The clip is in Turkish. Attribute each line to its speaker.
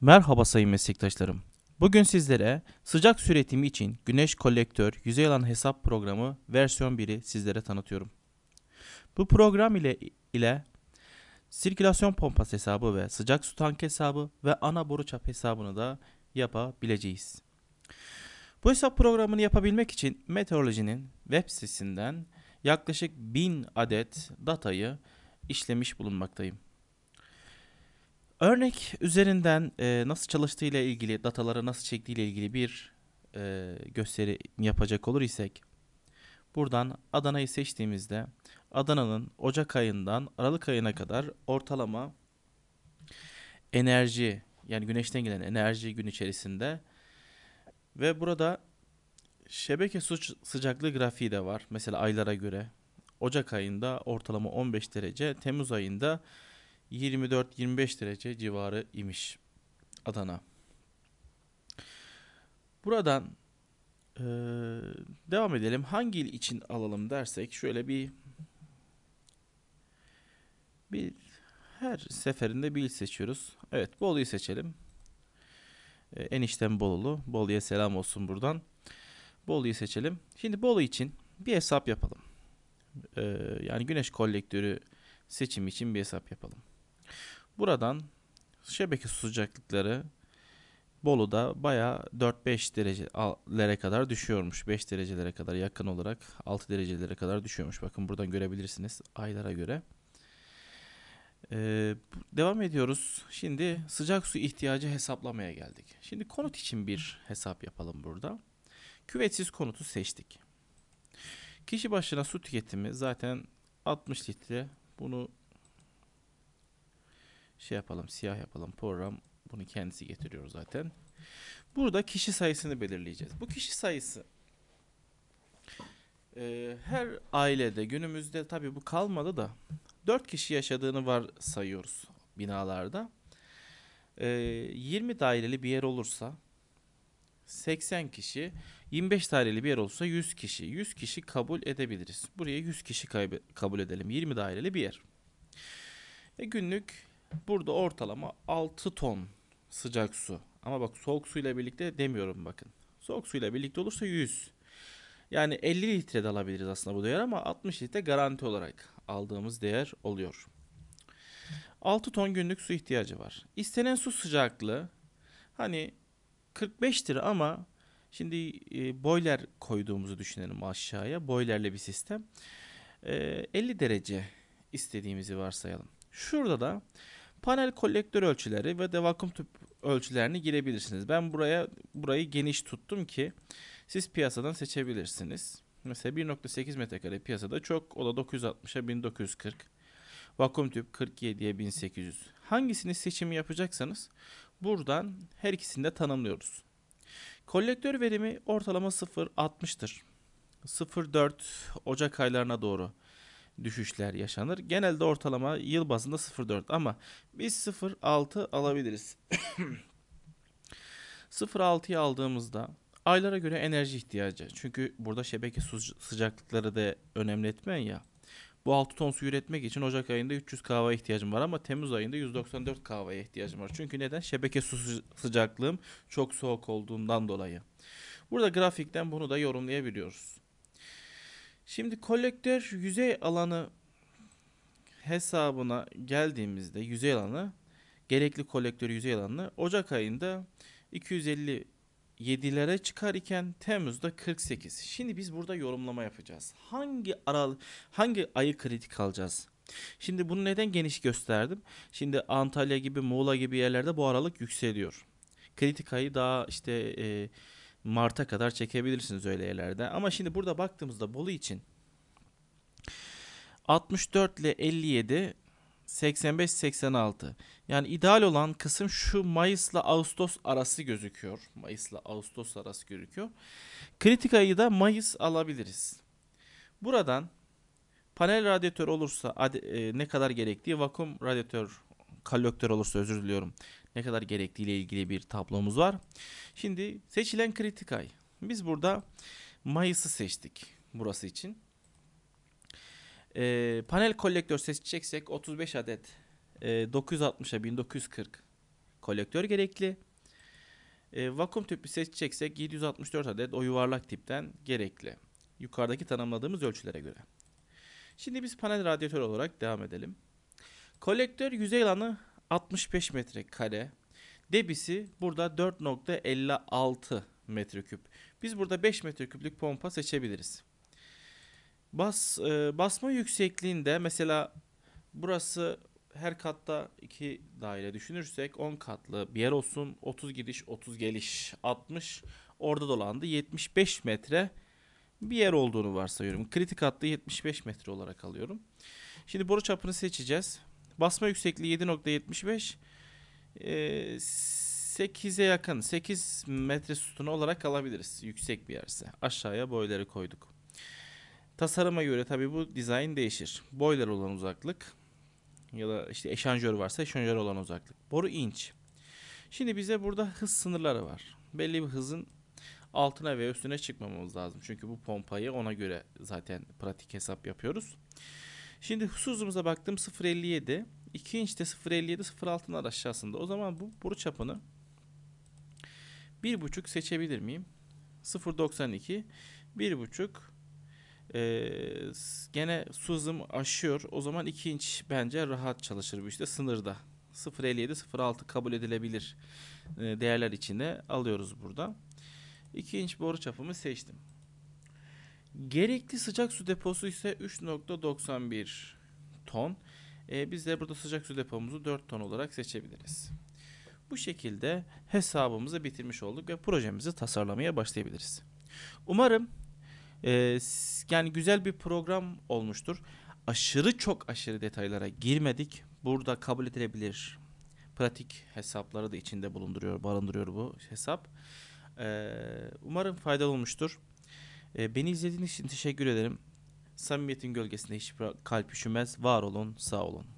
Speaker 1: Merhaba sayın meslektaşlarım. Bugün sizlere sıcak su için Güneş Kolektör Yüzey Alan Hesap Programı versiyon 1'i sizlere tanıtıyorum. Bu program ile ile sirkülasyon pompası hesabı ve sıcak su tank hesabı ve ana boru çap hesabını da yapabileceğiz. Bu hesap programını yapabilmek için meteorolojinin web sitesinden yaklaşık 1000 adet datayı işlemiş bulunmaktayım. Örnek üzerinden e, nasıl çalıştığıyla ilgili, dataları nasıl çektiğiyle ilgili bir e, gösteri yapacak olur isek, buradan Adana'yı seçtiğimizde Adana'nın Ocak ayından Aralık ayına kadar ortalama enerji yani güneşten gelen enerji gün içerisinde ve burada şebeke su sıcaklığı grafiği de var. Mesela aylara göre Ocak ayında ortalama 15 derece, Temmuz ayında 24-25 derece civarı imiş Adana. Buradan e, devam edelim. Hangi il için alalım dersek şöyle bir bir her seferinde bir il seçiyoruz. Evet Bolu'yu seçelim. E, eniştem Bolulu. Bolu'ya selam olsun buradan. Bolu'yu seçelim. Şimdi Bolu için bir hesap yapalım. E, yani güneş kolektörü seçim için bir hesap yapalım. Buradan şebeke sıcaklıkları Bolu'da baya 4-5 derecelere kadar düşüyormuş. 5 derecelere kadar yakın olarak 6 derecelere kadar düşüyormuş. Bakın buradan görebilirsiniz aylara göre. Ee, devam ediyoruz. Şimdi sıcak su ihtiyacı hesaplamaya geldik. Şimdi konut için bir hesap yapalım burada. Küvetsiz konutu seçtik. Kişi başına su tüketimi zaten 60 litre. Bunu şey yapalım siyah yapalım program bunu kendisi getiriyor zaten. Burada kişi sayısını belirleyeceğiz. Bu kişi sayısı e, her ailede günümüzde tabii bu kalmadı da 4 kişi yaşadığını var sayıyoruz binalarda. E, 20 daireli bir yer olursa 80 kişi, 25 daireli bir yer olursa 100 kişi. 100 kişi kabul edebiliriz. Buraya 100 kişi kabul edelim. 20 daireli bir yer. E günlük Burada ortalama 6 ton sıcak su. Ama bak soğuk suyla birlikte demiyorum bakın. Soğuk suyla birlikte olursa 100. Yani 50 litre de alabiliriz aslında bu değer ama 60 litre garanti olarak aldığımız değer oluyor. 6 ton günlük su ihtiyacı var. İstenen su sıcaklığı hani 45 lira ama şimdi e, boiler koyduğumuzu düşünelim aşağıya. Boilerle bir sistem. E, 50 derece istediğimizi varsayalım. Şurada da panel kolektör ölçüleri ve de vakum tüp ölçülerini girebilirsiniz. Ben buraya burayı geniş tuttum ki siz piyasadan seçebilirsiniz. Mesela 1.8 metrekare piyasada çok o da 960'a 1940. Vakum tüp 47'ye 1800. Hangisini seçimi yapacaksanız buradan her ikisini de tanımlıyoruz. Kolektör verimi ortalama 0.60'tır. 0.4 Ocak aylarına doğru düşüşler yaşanır. Genelde ortalama yıl bazında 0.4 ama biz 0.6 alabiliriz. 0.6'yı aldığımızda aylara göre enerji ihtiyacı. Çünkü burada şebeke sıcaklıkları da önemli etmen ya. Bu 6 ton su üretmek için Ocak ayında 300 kahva ihtiyacım var ama Temmuz ayında 194 kahvaya ihtiyacım var. Çünkü neden? Şebeke su sıcaklığım çok soğuk olduğundan dolayı. Burada grafikten bunu da yorumlayabiliyoruz. Şimdi kolektör yüzey alanı hesabına geldiğimizde yüzey alanı gerekli kolektör yüzey alanı Ocak ayında 257'lere çıkar iken Temmuz'da 48. Şimdi biz burada yorumlama yapacağız. Hangi aral hangi ayı kritik alacağız? Şimdi bunu neden geniş gösterdim? Şimdi Antalya gibi, Muğla gibi yerlerde bu aralık yükseliyor. Kritik ayı daha işte e, Mart'a kadar çekebilirsiniz öyle yerlerde. Ama şimdi burada baktığımızda Bolu için 64 ile 57 85 86. Yani ideal olan kısım şu Mayıs'la Ağustos arası gözüküyor. Mayıs'la Ağustos arası gözüküyor. Kritik ayı da Mayıs alabiliriz. Buradan panel radyatör olursa e, ne kadar gerektiği vakum radyatör kalorifer olursa özür diliyorum ne kadar gerektiği ile ilgili bir tablomuz var. Şimdi seçilen kritik ay. Biz burada Mayıs'ı seçtik burası için. E, panel kolektör seçeceksek 35 adet e, 960'a 1940 kolektör gerekli. E, vakum tüpü seçeceksek 764 adet o yuvarlak tipten gerekli. Yukarıdaki tanımladığımız ölçülere göre. Şimdi biz panel radyatör olarak devam edelim. Kolektör yüzey alanı 65 metrekare. Debisi burada 4.56 metreküp. Biz burada 5 metreküplük pompa seçebiliriz. Bas e, basma yüksekliğinde mesela burası her katta 2 daire düşünürsek 10 katlı bir yer olsun. 30 gidiş, 30 geliş, 60 orada dolandı 75 metre bir yer olduğunu varsayıyorum. Kritik hattı 75 metre olarak alıyorum. Şimdi boru çapını seçeceğiz. Basma yüksekliği 7.75. E, 8'e yakın 8 metre sütunu olarak alabiliriz yüksek bir yerse. Aşağıya boyları koyduk. Tasarıma göre tabi bu dizayn değişir. Boylar olan uzaklık ya da işte eşanjör varsa eşanjör olan uzaklık. Boru inç. Şimdi bize burada hız sınırları var. Belli bir hızın altına ve üstüne çıkmamamız lazım. Çünkü bu pompayı ona göre zaten pratik hesap yapıyoruz. Şimdi hususumuza baktım 0.57. 2 inçte 0.57 0.6'nın aşağısında. O zaman bu boru çapını 1.5 seçebilir miyim? 0.92 1.5 ee, gene suzum aşıyor. O zaman 2 inç bence rahat çalışır bu işte sınırda. 0.57 0.6 kabul edilebilir değerler içinde alıyoruz burada. 2 inç boru çapımı seçtim. Gerekli sıcak su deposu ise 3.91 ton. E, biz de burada sıcak su depomuzu 4 ton olarak seçebiliriz. Bu şekilde hesabımızı bitirmiş olduk ve projemizi tasarlamaya başlayabiliriz. Umarım e, yani güzel bir program olmuştur. Aşırı çok aşırı detaylara girmedik. Burada kabul edilebilir pratik hesapları da içinde bulunduruyor, barındırıyor bu hesap. E, umarım faydalı olmuştur. E, beni izlediğiniz için teşekkür ederim. Samimiyetin gölgesinde hiçbir kalp üşümez. Var olun, sağ olun.